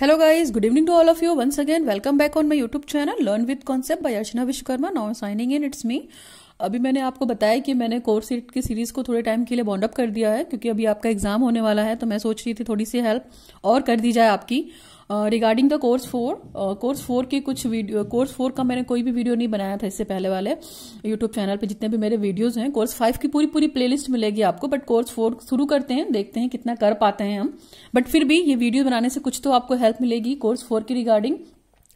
Hello guys good evening to all of you once again welcome back on my YouTube channel learn with concept by Archana Vishwakarma now signing in it's me अभी मैंने आपको बताया कि मैंने course seat की series को थोड़े time के लिए बॉन्डअप कर दिया है क्योंकि अभी आपका एग्जाम होने वाला है तो मैं सोच रही थी थोड़ी सी हेल्प और कर दी जाए आपकी regarding the course four course four के कुछ वीडियो कोर्स फोर का मैंने कोई भी वीडियो नहीं बनाया था इससे पहले वाले यूट्यूब चैनल पे जितने भी मेरे वीडियोस हैं कोर्स फाइव की पूरी पूरी प्लेलिस्ट मिलेगी आपको बट कोर्स फोर शुरू करते हैं देखते हैं कितना कर पाते हैं हम बट फिर भी ये वीडियो बनाने से कुछ तो आपको हेल्प मिलेगी कोर्स फोर की रिगार्डिंग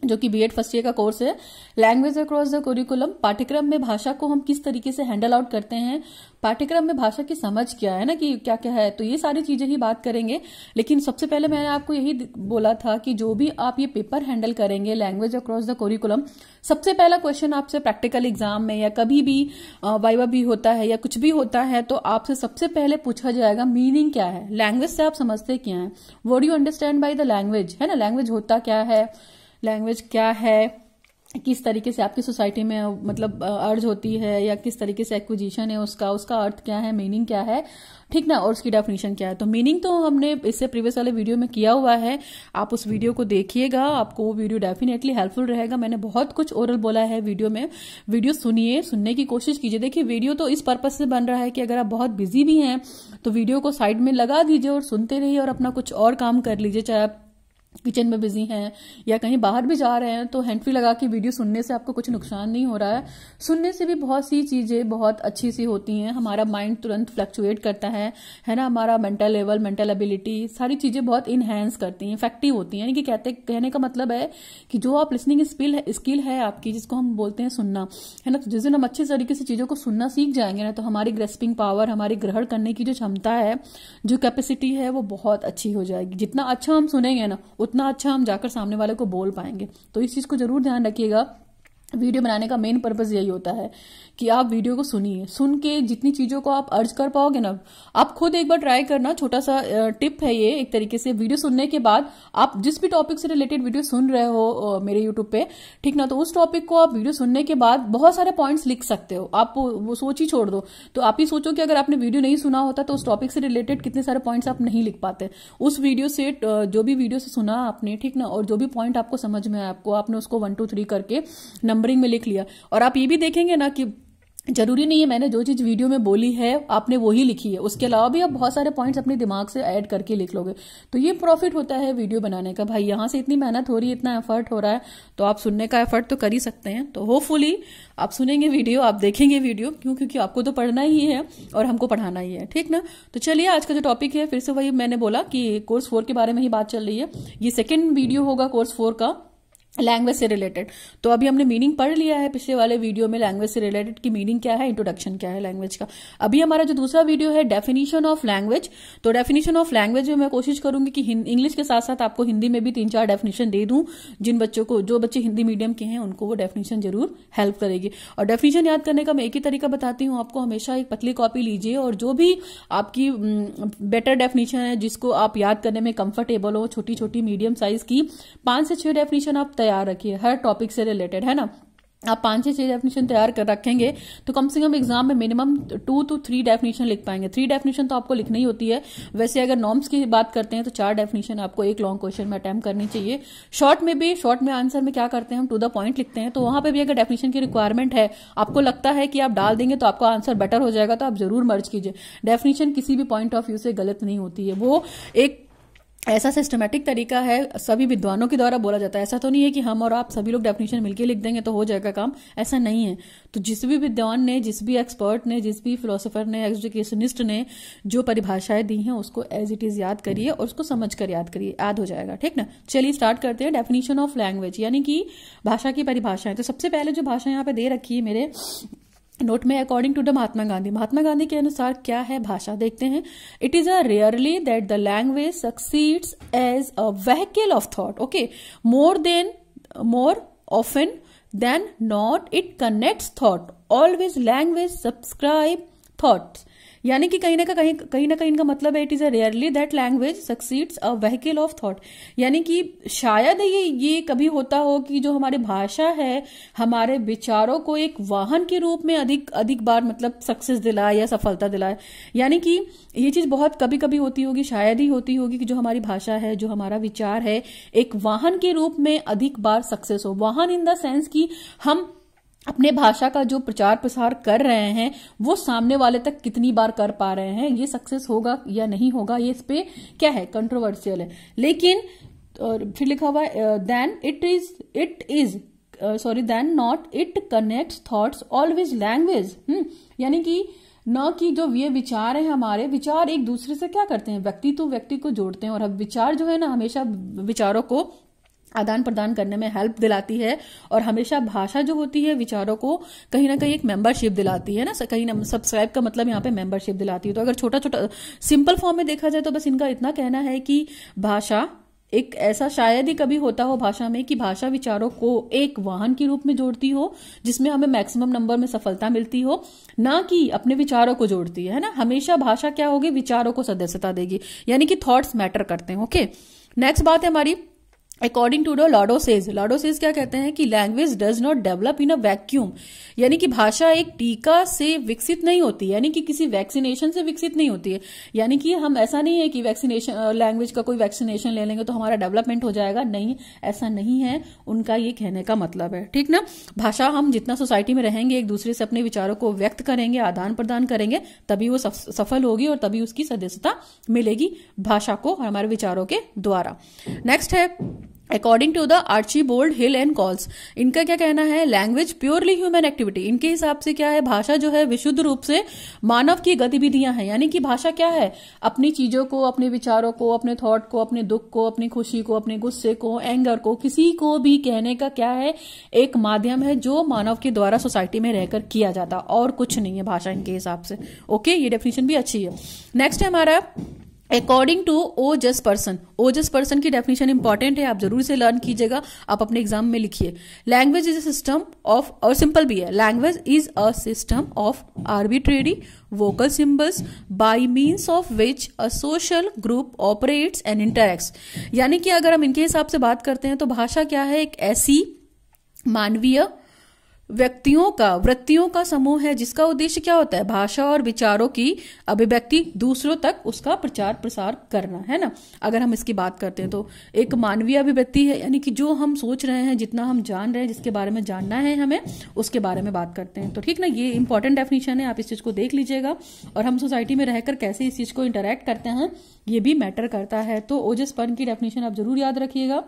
जो कि बीएड फर्स्ट ईयर का कोर्स है लैंग्वेज अक्रॉस द करिकुलम पाठ्यक्रम में भाषा को हम किस तरीके से हैंडल आउट करते हैं पाठ्यक्रम में भाषा की समझ क्या है ना कि क्या क्या है तो ये सारी चीजें ही बात करेंगे लेकिन सबसे पहले मैंने आपको यही बोला था कि जो भी आप ये पेपर हैंडल करेंगे लैंग्वेज अक्रॉस द कोरिकुलम सबसे पहला क्वेश्चन आपसे प्रैक्टिकल एग्जाम में या कभी भी वाइवा भी होता है या कुछ भी होता है तो आपसे सबसे पहले पूछा जाएगा मीनिंग क्या है लैंग्वेज से आप समझते क्या है what do you understand by the language है ना लैंग्वेज होता क्या है लैंग्वेज क्या है किस तरीके से आपकी सोसाइटी में मतलब अर्ज होती है या किस तरीके से एक्विजिशन है उसका उसका अर्थ क्या है मीनिंग क्या है ठीक ना और उसकी डेफिनेशन क्या है तो मीनिंग तो हमने इससे प्रीवियस वाले वीडियो में किया हुआ है आप उस वीडियो को देखिएगा आपको वो वीडियो डेफिनेटली हेल्पफुल रहेगा मैंने बहुत कुछ ओरल बोला है वीडियो में वीडियो सुनिए सुनने की कोशिश कीजिए देखिए वीडियो तो इस पर्पज से बन रहा है कि अगर आप बहुत बिजी भी हैं तो वीडियो को साइड में लगा दीजिए और सुनते रहिए और अपना कुछ और काम कर लीजिए चाहे आप किचन में बिजी हैं या कहीं बाहर भी जा रहे हैं तो हैंडफ्री लगा के वीडियो सुनने से आपको कुछ नुकसान नहीं हो रहा है सुनने से भी बहुत सी चीज़ें बहुत अच्छी सी होती हैं हमारा माइंड तुरंत फ्लक्चुएट करता है है ना हमारा मेंटल लेवल मेंटल एबिलिटी सारी चीज़ें बहुत इन्हेंस करती हैं इफेक्टिव होती हैं यानी कि कहते कहने का मतलब है कि जो आप लिसनिंग स्किल है स्किल है आपकी जिसको हम बोलते हैं सुनना है ना तो जिस दिन हम अच्छे तरीके से चीज़ों को सुनना सीख जाएंगे ना तो हमारी ग्रेस्पिंग पावर हमारी ग्रहण करने की जो क्षमता है जो कैपेसिटी है वो बहुत अच्छी हो जाएगी जितना अच्छा हम सुनेंगे ना उतना अच्छा हम जाकर सामने वाले को बोल पाएंगे तो इस चीज को जरूर ध्यान रखिएगा वीडियो बनाने का मेन पर्पज यही होता है कि आप वीडियो को सुनिए सुन के जितनी चीजों को आप अर्ज कर पाओगे ना आप खुद एक बार ट्राई करना छोटा सा टिप है ये एक तरीके से वीडियो सुनने के बाद आप जिस भी टॉपिक से रिलेटेड वीडियो सुन रहे हो मेरे यूट्यूब पे ठीक ना तो उस टॉपिक को आप वीडियो सुनने के बाद बहुत सारे पॉइंट्स लिख सकते हो आप वो सोच ही छोड़ दो तो आप ही सोचो कि अगर आपने वीडियो नहीं सुना होता तो उस टॉपिक से रिलेटेड कितने सारे पॉइंट्स आप नहीं लिख पाते उस वीडियो से जो भी वीडियो से सुना आपने ठीक ना और जो भी पॉइंट आपको समझ में आया आपको आपने उसको वन टू थ्री करके नंबर नंबरिंग में लिख लिया और आप ये भी देखेंगे ना कि जरूरी नहीं है मैंने जो चीज वीडियो में बोली है आपने वही लिखी है उसके अलावा भी आप बहुत सारे पॉइंट्स अपने दिमाग से ऐड करके लिख लोगे तो ये प्रॉफिट होता है वीडियो बनाने का भाई यहां से इतनी मेहनत हो रही है इतना एफर्ट हो रहा है तो आप सुनने का एफर्ट तो कर ही सकते हैं तो होपफुली आप सुनेंगे वीडियो आप देखेंगे वीडियो क्यों क्योंकि आपको तो पढ़ना ही है और हमको पढ़ाना ही है ठीक ना तो चलिए आज का जो टॉपिक है फिर से वही मैंने बोला कि कोर्स फोर के बारे में ही बात चल रही है ये सेकेंड वीडियो होगा कोर्स फोर का लैंग्वेज से रिलेटेड तो अभी हमने मीनिंग पढ़ लिया है पिछले वाले वीडियो में लैंग्वेज से रिलेटेड की मीनिंग क्या है इंट्रोडक्शन क्या है लैंग्वेज का अभी हमारा जो दूसरा वीडियो है डेफिनेशन ऑफ लैंग्वेज तो डेफिनेशन ऑफ लैंग्वेज में मैं कोशिश करूंगी कि इंग्लिश के साथ साथ आपको हिंदी में भी तीन चार डेफिनेशन दे दूं जिन बच्चों को जो बच्चे हिंदी मीडियम के हैं उनको वो डेफिनेशन जरूर हेल्प करेगी और डेफिनेशन याद करने का मैं एक ही तरीका बताती हूँ आपको हमेशा एक पतली कॉपी लीजिए और जो भी आपकी बेटर डेफिनेशन है जिसको आप याद करने में कंफर्टेबल हो छोटी छोटी मीडियम साइज की पांच से छह डेफिनेशन आप तैयार रखिए हर टॉपिक से रिलेटेड है ना आप पांच छह छह डेफिनेशन तैयार कर रखेंगे तो कम से कम एग्जाम में minimum two two three definition लिख पाएंगे थ्री डेफिनेशन तो आपको लिखनी ही होती है वैसे अगर नॉर्म्स की बात करते हैं तो चार डेफिनेशन आपको एक लॉन्ग क्वेश्चन में अटैम्प करनी चाहिए शॉर्ट में भी शॉर्ट में आंसर में क्या करते हैं हम टू द पॉइंट लिखते हैं तो वहां पर भी अगर डेफिनेशन की रिक्वायरमेंट है आपको लगता है कि आप डाल देंगे तो आपका आंसर बेटर हो जाएगा तो आप जरूर मर्ज कीजिए डेफिनेशन किसी भी पॉइंट ऑफ व्यू से गलत नहीं होती है वो एक ऐसा सिस्टमेटिक तरीका है सभी विद्वानों के द्वारा बोला जाता है ऐसा तो नहीं है कि हम और आप सभी लोग डेफिनेशन मिलकर लिख देंगे तो हो जाएगा काम ऐसा नहीं है तो जिस भी विद्वान ने जिस भी एक्सपर्ट ने जिस भी फिलोसोफर ने एजुकेशनिस्ट ने जो परिभाषाएं दी हैं उसको एज इट इज याद करिए और उसको समझ कर याद करिए याद हो जाएगा ठीक ना चलिए स्टार्ट करते हैं डेफिनेशन ऑफ लैंग्वेज यानी कि भाषा की परिभाषाएं तो सबसे पहले जो भाषा यहाँ पे दे रखी है मेरे नोट में according to the Mahatma Gandhi Mahatma Gandhi के अनुसार क्या है भाषा देखते हैं it is a rarely that the language succeeds as a vehicle of thought okay more than more often than not it connects thought always language subscribe thoughts यानी कि कहीं ना कहीं कहीं ना कहीं इनका मतलब है it is a rarely that language succeeds a vehicle of thought यानी कि शायद ये ये कभी होता हो कि जो हमारी भाषा है हमारे विचारों को एक वाहन के रूप में अधिक अधिक बार मतलब सक्सेस दिलाए या सफलता दिलाए यानी कि ये चीज बहुत कभी कभी होती होगी शायद ही होती होगी कि जो हमारी भाषा है जो हमारा विचार है एक वाहन के रूप में अधिक बार सक्सेस हो वाहन इन द सेंस कि हम अपने भाषा का जो प्रचार प्रसार कर रहे हैं वो सामने वाले तक कितनी बार कर पा रहे हैं ये सक्सेस होगा या नहीं होगा ये इस पे क्या है कंट्रोवर्शियल है लेकिन फिर लिखा हुआ than it is it is sorry than not it connect thoughts always language यानी कि न कि जो ये विचार हैं हमारे विचार एक दूसरे से क्या करते हैं व्यक्ति तो व्यक्ति को जोड़ते हैं और अब विचार जो है ना हमेशा विचारों को आदान प्रदान करने में हेल्प दिलाती है और हमेशा भाषा जो होती है विचारों को कहीं ना कहीं एक मेंबरशिप दिलाती है ना कहीं ना सब्सक्राइब का मतलब यहाँ पे मेंबरशिप दिलाती है तो अगर छोटा छोटा सिंपल फॉर्म में देखा जाए तो बस इनका इतना कहना है कि भाषा एक ऐसा शायद ही कभी होता हो भाषा में कि भाषा विचारों को एक वाहन के रूप में जोड़ती हो जिसमें हमें मैक्सिमम नंबर में सफलता मिलती हो ना कि अपने विचारों को जोड़ती है ना हमेशा भाषा क्या होगी विचारों को सदस्यता देगी यानी कि थॉट्स मैटर करते हैं ओके नेक्स्ट बात है हमारी अकॉर्डिंग टू डो लॉडोसेज लॉडोसेज क्या कहते हैं कि language does not develop in a vacuum यानी कि भाषा एक टीका से विकसित नहीं होती यानी कि किसी वैक्सीनेशन से विकसित नहीं होती है यानी कि हम ऐसा नहीं है कि वैक्सीनेशन लैंग्वेज का कोई वैक्सीनेशन ले लेंगे तो हमारा डेवलपमेंट हो जाएगा नहीं ऐसा नहीं है उनका ये कहने का मतलब है ठीक ना भाषा हम जितना सोसाइटी में रहेंगे एक दूसरे से अपने विचारों को व्यक्त करेंगे आदान प्रदान करेंगे तभी वो सफल होगी और तभी उसकी सदस्यता मिलेगी भाषा को हमारे विचारों के द्वारा नेक्स्ट है according to the Archibald Hill and Kols इनका क्या कहना है लैंग्वेज प्योरली ह्यूमन एक्टिविटी इनके हिसाब से क्या है भाषा जो है विशुद्ध रूप से मानव की गतिविधियां हैं यानी कि भाषा क्या है अपनी चीजों को अपने विचारों को अपने थॉट को अपने दुख को अपनी खुशी को अपने गुस्से को एंगर को किसी को भी कहने का क्या है एक माध्यम है जो मानव के द्वारा सोसाइटी में रहकर किया जाता और कुछ नहीं है भाषा इनके हिसाब से ओके ये डेफिनेशन भी अच्छी है नेक्स्ट है हमारा अकॉर्डिंग टू ओ जस पर्सन ओ जस पर्सन की डेफिनेशन इंपॉर्टेंट है आप जरूर से लर्न कीजिएगा आप अपने एग्जाम में लिखिए language is a system of और सिंपल भी है language is a system of arbitrary vocal symbols by means of which a social group operates and interacts यानी कि अगर हम इनके हिसाब से बात करते हैं तो भाषा क्या है एक ऐसी मानवीय व्यक्तियों का वृत्तियों का समूह है जिसका उद्देश्य क्या होता है भाषा और विचारों की अभिव्यक्ति दूसरों तक उसका प्रचार प्रसार करना है ना अगर हम इसकी बात करते हैं तो एक मानवीय अभिव्यक्ति है यानी कि जो हम सोच रहे हैं जितना हम जान रहे हैं जिसके बारे में जानना है हमें उसके बारे में बात करते हैं तो ठीक ना ये इंपॉर्टेंट डेफिनेशन है आप इस चीज को देख लीजिएगा और हम सोसाइटी में रहकर कैसे इस चीज को इंटरेक्ट करते हैं ये भी मैटर करता है तो ओजस पर्न की डेफिनेशन आप जरूर याद रखिएगा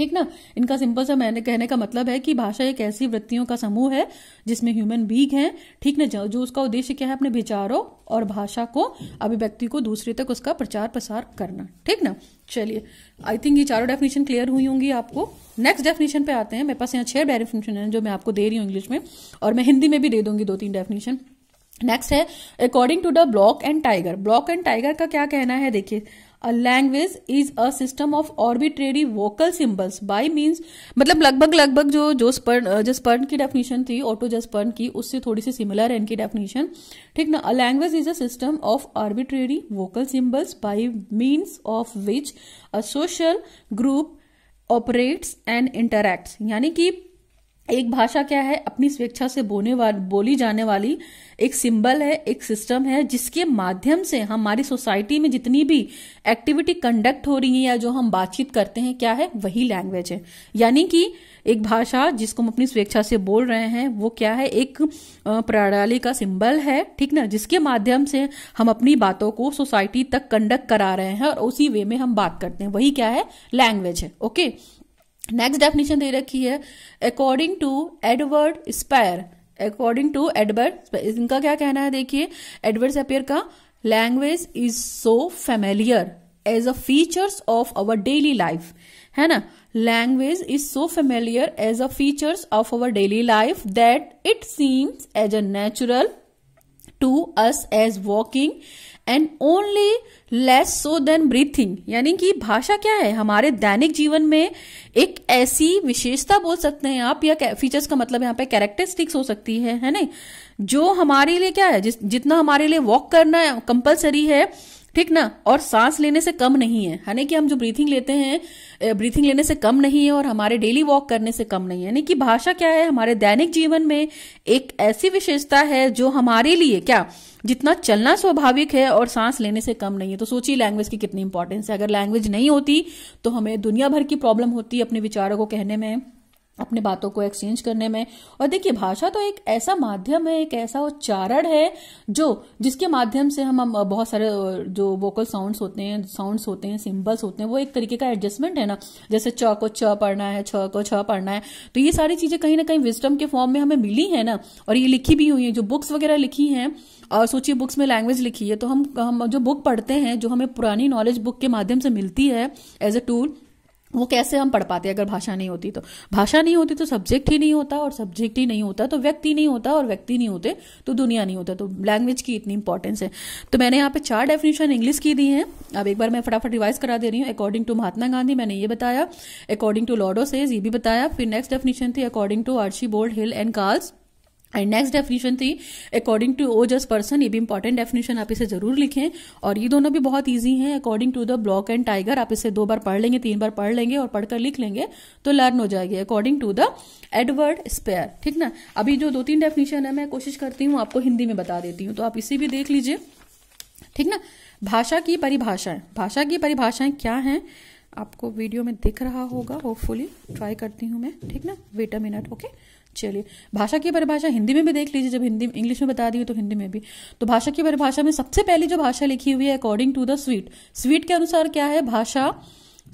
ठीक ना इनका सिंपल सा मैंने कहने का मतलब है कि भाषा एक ऐसी वृत्तियों का समूह है जिसमें ह्यूमन बीग है ठीक ना जो उसका उद्देश्य क्या है अपने विचारों और भाषा को अभिव्यक्ति को दूसरे तक उसका प्रचार प्रसार करना ठीक ना चलिए आई थिंक ये चारों डेफिनेशन क्लियर हुई होंगी आपको नेक्स्ट डेफिनेशन पे आते हैं मेरे पास यहाँ छह डेफिनेशन है जो मैं आपको दे रही हूँ इंग्लिश में और मैं हिंदी में भी दे दूंगी दो तीन डेफिनेशन नेक्स्ट है according to the Bloch and Trager Bloch and Trager का क्या कहना है देखिए a language is a system of arbitrary vocal symbols by means मतलब लगभग लगभग जो जो स्पर्न जो स्पर्न की डेफिनेशन थी ऑटो जो स्पर्न की उससे थोड़ी सी सिमिलर है इनकी डेफिनेशन ठीक ना a language is a system of arbitrary vocal symbols by means of which a social group operates and interacts यानी कि एक भाषा क्या है अपनी स्वेच्छा से बोने वाली बोली जाने वाली एक सिंबल है एक सिस्टम है जिसके माध्यम से हमारी सोसाइटी में जितनी भी एक्टिविटी कंडक्ट हो रही है या जो हम बातचीत करते हैं क्या है वही लैंग्वेज है यानी कि एक भाषा जिसको हम अपनी स्वेच्छा से बोल रहे हैं वो क्या है एक प्रणाली का सिंबल है ठीक ना जिसके माध्यम से हम अपनी बातों को सोसाइटी तक कंडक्ट करा रहे हैं और उसी वे में हम बात करते हैं वही क्या है लैंग्वेज है ओके नेक्स्ट डेफिनेशन दे रखी है according to Edward Sapir according to Edward इनका क्या कहना है देखिए एडवर्ड स्पेयर का language is so familiar as a features of our daily life है ना language is so familiar as a features of our daily life that it seems as a natural to us as walking and only less so than breathing यानी कि भाषा क्या है हमारे दैनिक जीवन में एक ऐसी विशेषता बोल सकते हैं आप या फीचर्स का मतलब यहाँ पे कैरेक्टरिस्टिक्स हो सकती है है ना जो हमारे लिए क्या है जिस जितना हमारे लिए वॉक करना कंपलसरी है ठीक ना और सांस लेने से कम नहीं है यानी कि हम जो ब्रीथिंग लेते हैं ब्रीथिंग लेने से कम नहीं है और हमारे डेली वॉक करने से कम नहीं है यानी कि भाषा क्या है हमारे दैनिक जीवन में एक ऐसी विशेषता है जो हमारे लिए क्या जितना चलना स्वाभाविक है और सांस लेने से कम नहीं है तो सोचिए लैंग्वेज की कितनी इंपॉर्टेंस है अगर लैंग्वेज नहीं होती तो हमें दुनिया भर की प्रॉब्लम होती है अपने विचारों को कहने में अपनी बातों को एक्सचेंज करने में और देखिए भाषा तो एक ऐसा माध्यम है एक ऐसा उच्चारण है जो जिसके माध्यम से हम हम बहुत सारे जो वोकल साउंड्स होते हैं साउंड्स होते हैं सिंबल्स होते हैं वो एक तरीके का एडजस्टमेंट है ना जैसे छ को छ पढ़ना है छ को छ पढ़ना है तो ये सारी चीजें कहीं ना कहीं विस्टम के फॉर्म में हमें मिली है ना और ये लिखी भी हुई है जो बुक्स वगैरह लिखी हैं और सोचिए बुक्स में लैंग्वेज लिखी है तो हम हम जो बुक पढ़ते हैं जो हमें पुरानी नॉलेज बुक के माध्यम से मिलती है एज ए टूल वो कैसे हम पढ़ पाते अगर भाषा नहीं होती तो भाषा नहीं होती तो सब्जेक्ट ही नहीं होता और सब्जेक्ट ही नहीं होता तो व्यक्ति नहीं होता और व्यक्ति नहीं होते तो दुनिया नहीं होता तो लैंग्वेज की इतनी इंपॉर्टेंस है तो मैंने यहाँ पे चार डेफिनेशन इंग्लिश की दी है अब एक बार मैं फटाफट रिवाइज करा दे रही हूँ अकॉर्डिंग टू महात्मा गांधी मैंने ये बताया अकॉर्डिंग टू लॉडो सेज ये भी बताया फिर नेक्स्ट डेफिनेशन थी according to Archibald Hill and Karls and next definition थी according to Otto Jespersen ये भी इंपॉर्टेंट डेफिनेशन आप इसे जरूर लिखें और ये दोनों भी बहुत ईजी हैं according to the Bloch and Trager आप इसे दो बार पढ़ लेंगे तीन बार पढ़ लेंगे और पढ़कर लिख लेंगे तो लर्न हो जाएगी according to the Edward Sapir ठीक ना अभी जो दो तीन डेफिनेशन है मैं कोशिश करती हूँ आपको हिंदी में बता देती हूँ तो आप इसे भी देख लीजिए ठीक ना भाषा की परिभाषाएं भाषा की परिभाषाएं क्या है आपको वीडियो में दिख रहा होगा होपफुली ट्राई करती हूँ मैं ठीक ना वेट अ मिनट ओके चलिए भाषा की परिभाषा हिंदी में भी देख लीजिए जब हिंदी इंग्लिश में बता दी तो हिंदी में भी तो भाषा की परिभाषा में सबसे पहली जो भाषा लिखी हुई है according to the Sweet Sweet के अनुसार क्या है भाषा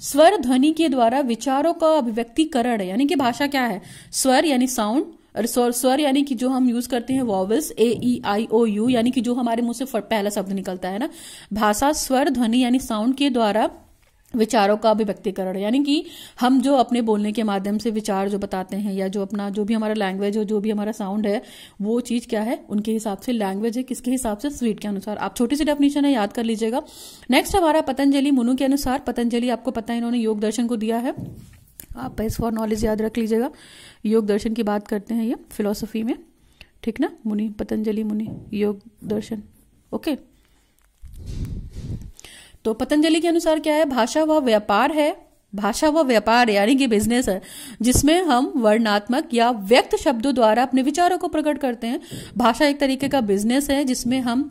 स्वर ध्वनि के द्वारा विचारों का अभिव्यक्तिकरण है यानी कि भाषा क्या है स्वर यानी साउंड स्वर स्वर यानी कि जो हम यूज करते हैं vowels A E I O you यानी कि जो हमारे मुंह से पहला शब्द निकलता है ना भाषा स्वर ध्वनि यानी साउंड के द्वारा विचारों का अभिव्यक्तिकरण यानी कि हम जो अपने बोलने के माध्यम से विचार जो बताते हैं या जो अपना जो भी हमारा लैंग्वेज हो जो भी हमारा साउंड है वो चीज़ क्या है उनके हिसाब से लैंग्वेज है किसके हिसाब से स्वीट के अनुसार आप छोटी सी डेफिनेशन है याद कर लीजिएगा नेक्स्ट हमारा पतंजलि मुनु के अनुसार पतंजलि आपको पता है इन्होंने योग दर्शन को दिया है आप इस फॉर नॉलेज याद रख लीजिएगा योग दर्शन की बात करते हैं ये फिलोसफी में ठीक ना मुनि पतंजलि मुनि योग दर्शन ओके okay? तो पतंजलि के अनुसार क्या है भाषा व व्यापार है भाषा व व्यापार यानी कि बिजनेस है जिसमें हम वर्णात्मक या व्यक्त शब्दों द्वारा अपने विचारों को प्रकट करते हैं भाषा एक तरीके का बिजनेस है जिसमें हम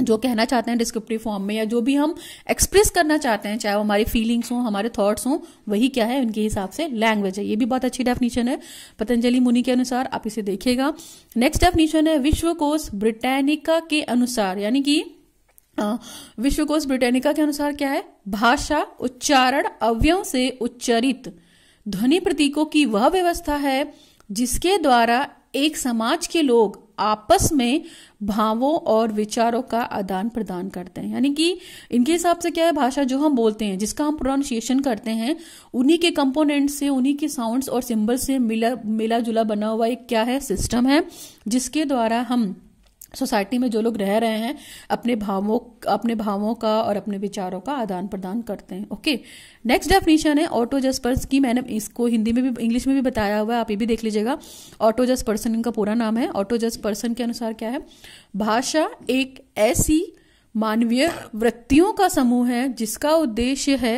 जो कहना चाहते हैं डिस्क्रिप्टिव फॉर्म में या जो भी हम एक्सप्रेस करना चाहते हैं चाहे वो हमारी फीलिंग्स हो हमारे थॉट्स हो वही क्या है उनके हिसाब से लैंग्वेज है ये भी बहुत अच्छी डेफिनेशन है पतंजलि मुनि के अनुसार आप इसे देखिएगा नेक्स्ट डेफिनेशन है विश्वकोश ब्रिटेनिका के अनुसार यानी कि विश्वकोश ब्रिटेनिका के अनुसार क्या है भाषा उच्चारण अव्यों से उच्चरित ध्वनि प्रतीकों की वह व्यवस्था है जिसके द्वारा एक समाज के लोग आपस में भावों और विचारों का आदान प्रदान करते हैं यानी कि इनके हिसाब से क्या है भाषा जो हम बोलते हैं जिसका हम प्रोनाउंसिएशन करते हैं उन्हीं के कंपोनेंट से उन्हीं के साउंड्स और सिंबल से मिला मिला जुला बना हुआ एक क्या है सिस्टम है जिसके द्वारा हम सोसाइटी में जो लोग रह रहे हैं अपने भावों अपने भावों का और अपने विचारों का आदान प्रदान करते हैं ओके नेक्स्ट डेफिनेशन है जस्ट पर्स की मैंने इसको हिंदी में भी इंग्लिश में भी बताया हुआ है आप ये भी देख लीजिएगा ऑटोजस पर्सन इनका पूरा नाम है ऑटोजस पर्सन के अनुसार क्या है भाषा एक ऐसी मानवीय वृत्तियों का समूह है जिसका उद्देश्य है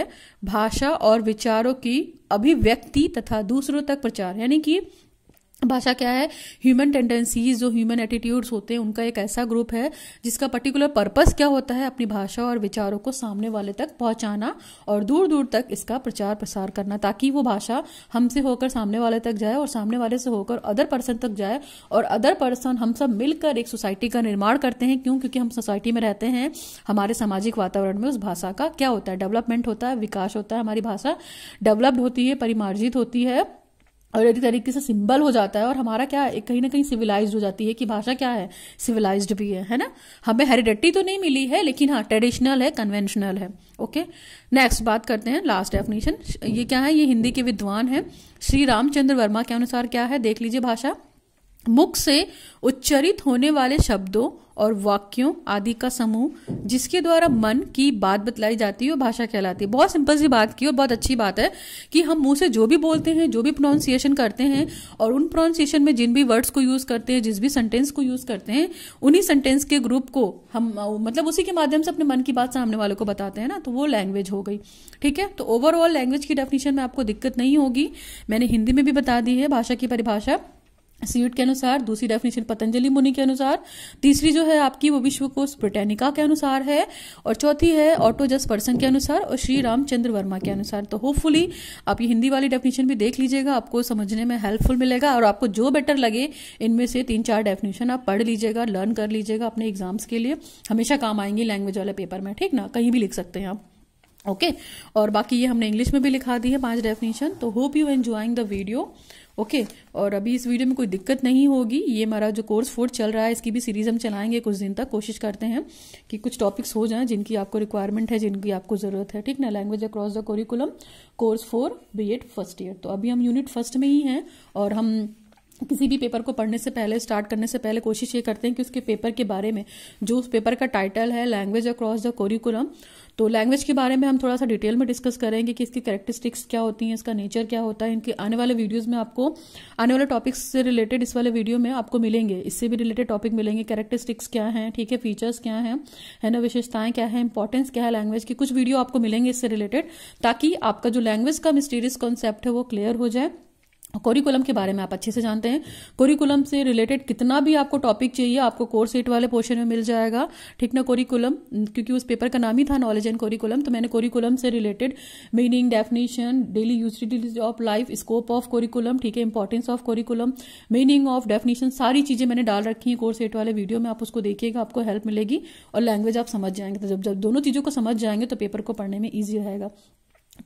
भाषा और विचारों की अभिव्यक्ति तथा दूसरों तक प्रचार यानी कि भाषा क्या है ह्यूमन टेंडेंसीज जो ह्यूमन एटीट्यूड्स होते हैं उनका एक ऐसा ग्रुप है जिसका पर्टिकुलर पर्पस क्या होता है अपनी भाषा और विचारों को सामने वाले तक पहुंचाना और दूर दूर तक इसका प्रचार प्रसार करना ताकि वो भाषा हमसे होकर सामने वाले तक जाए और सामने वाले से होकर अदर पर्सन तक जाए और अदर पर्सन हम सब मिलकर एक सोसाइटी का निर्माण करते हैं क्यों क्योंकि हम सोसाइटी में रहते हैं हमारे सामाजिक वातावरण में उस भाषा का क्या होता है डेवलपमेंट होता है विकास होता है हमारी भाषा डेवलप्ड होती है परिमार्जित होती है और एक तरीके से सिंबल हो जाता है और हमारा क्या एक कहीं ना कहीं सिविलाइज्ड हो जाती है कि भाषा क्या है सिविलाइज्ड भी है है ना हमें हेरिडिटी तो नहीं मिली है लेकिन हाँ ट्रेडिशनल है कन्वेंशनल है ओके नेक्स्ट बात करते हैं लास्ट डेफिनेशन ये क्या है ये हिंदी के विद्वान है श्री रामचंद्र वर्मा के अनुसार क्या है देख लीजिए भाषा मुख से उच्चरित होने वाले शब्दों और वाक्यों आदि का समूह जिसके द्वारा मन की बात बतलाई जाती है और भाषा कहलाती है बहुत सिंपल सी बात की और बहुत अच्छी बात है कि हम मुंह से जो भी बोलते हैं जो भी प्रोनाउंसिएशन करते हैं और उन प्रोनाउंसिएशन में जिन भी वर्ड्स को यूज करते हैं जिस भी सेंटेंस को यूज करते हैं उन्हीं सेंटेंस के ग्रुप को हम मतलब उसी के माध्यम से अपने मन की बात सामने वालों को बताते हैं ना तो वो लैंग्वेज हो गई ठीक है तो ओवरऑल लैंग्वेज की डेफिनेशन में आपको दिक्कत नहीं होगी मैंने हिंदी में भी बता दी है भाषा की परिभाषा सीट के अनुसार दूसरी डेफिनेशन पतंजलि मुनि के अनुसार तीसरी जो है आपकी वो विश्वकोश ब्रिटेनिका के अनुसार है और चौथी है ऑटो जस पर्सन के अनुसार और श्री रामचंद्र वर्मा के अनुसार तो होपफुली आप ये हिंदी वाली डेफिनेशन भी देख लीजिएगा आपको समझने में हेल्पफुल मिलेगा और आपको जो बेटर लगे इनमें से तीन चार डेफिनेशन आप पढ़ लीजिएगा लर्न कर लीजिएगा अपने एग्जाम्स के लिए हमेशा काम आएंगी लैंग्वेज वाले पेपर में ठीक ना कहीं भी लिख सकते हैं आप ओके okay? और बाकी ये हमने इंग्लिश में भी लिखा दी है पांच डेफिनेशन तो hope you enjoying the video okay okay, और अभी इस वीडियो में कोई दिक्कत नहीं होगी ये हमारा जो कोर्स फोर चल रहा है इसकी भी सीरीज हम चलाएंगे कुछ दिन तक कोशिश करते हैं कि कुछ टॉपिक्स हो जाएं जिनकी आपको रिक्वायरमेंट है जिनकी आपको ज़रूरत है ठीक ना language across the curriculum course four B Ed first year तो अभी हम यूनिट फर्स्ट में ही हैं और हम किसी भी पेपर को पढ़ने से पहले स्टार्ट करने से पहले कोशिश ये करते हैं कि उसके पेपर के बारे में जो उस पेपर का टाइटल है लैंग्वेज अक्रॉस द कोरिकुलम तो लैंग्वेज के बारे में हम थोड़ा सा डिटेल में डिस्कस करेंगे कि इसकी करेक्टरिस्टिक्स क्या होती हैं इसका नेचर क्या होता है इनके आने वाले वीडियोज़ में आपको आने वाले टॉपिक्स से रिलेटेड इस वाले वीडियो में आपको मिलेंगे इससे भी रिलेटेड टॉपिक मिलेंगे कैरेक्टरिस्टिक्स क्या है ठीक है फीचर्स क्या है ना विशेषताएं क्या है इंपॉर्टेंस क्या है लैंग्वेज की कुछ वीडियो आपको मिलेंगे इससे रिलेटेड ताकि आपका जो लैंग्वेज का मिस्टीरियस कॉन्सेप्ट है वो क्लियर हो जाए कोरिकुलम के बारे में आप अच्छे से जानते हैं कोरिकुलम से रिलेटेड कितना भी आपको टॉपिक चाहिए आपको कोर्स एट वाले पोर्शन में मिल जाएगा ठीक ना कोरिकुलम क्योंकि उस पेपर का नाम ही था नॉलेज एंड कोरिकुलम तो मैंने कोरिकुलम से related meaning definition daily utilities of life scope of curriculum ठीक है importance of curriculum meaning of definition सारी चीजें मैंने डाल रखी है कोर्स एट वाले वीडियो में आप उसको देखिएगा आपको हेल्प मिलेगी और लैंग्वेज आप समझ जाएंगे तो जब जब दोनों चीजों को समझ जाएंगे तो पेपर को पढ़ने में ईजी रहेगा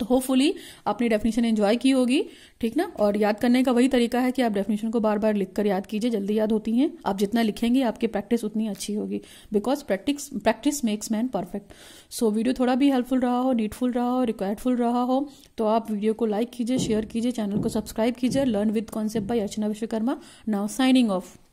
तो होपफुली आपने डेफिनेशन एंजॉय की होगी ठीक ना और याद करने का वही तरीका है कि आप डेफिनेशन को बार बार लिखकर याद कीजिए जल्दी याद होती हैं आप जितना लिखेंगे आपकी प्रैक्टिस उतनी अच्छी होगी because practice practice makes man perfect so video थोड़ा भी हेल्पफुल रहा हो नीडफुल रहा हो रिक्वायर्डफुल रहा हो तो आप वीडियो को लाइक कीजिए शेयर कीजिए चैनल को सब्सक्राइब कीजिए learn with concept by Archana Vishwakarma now signing of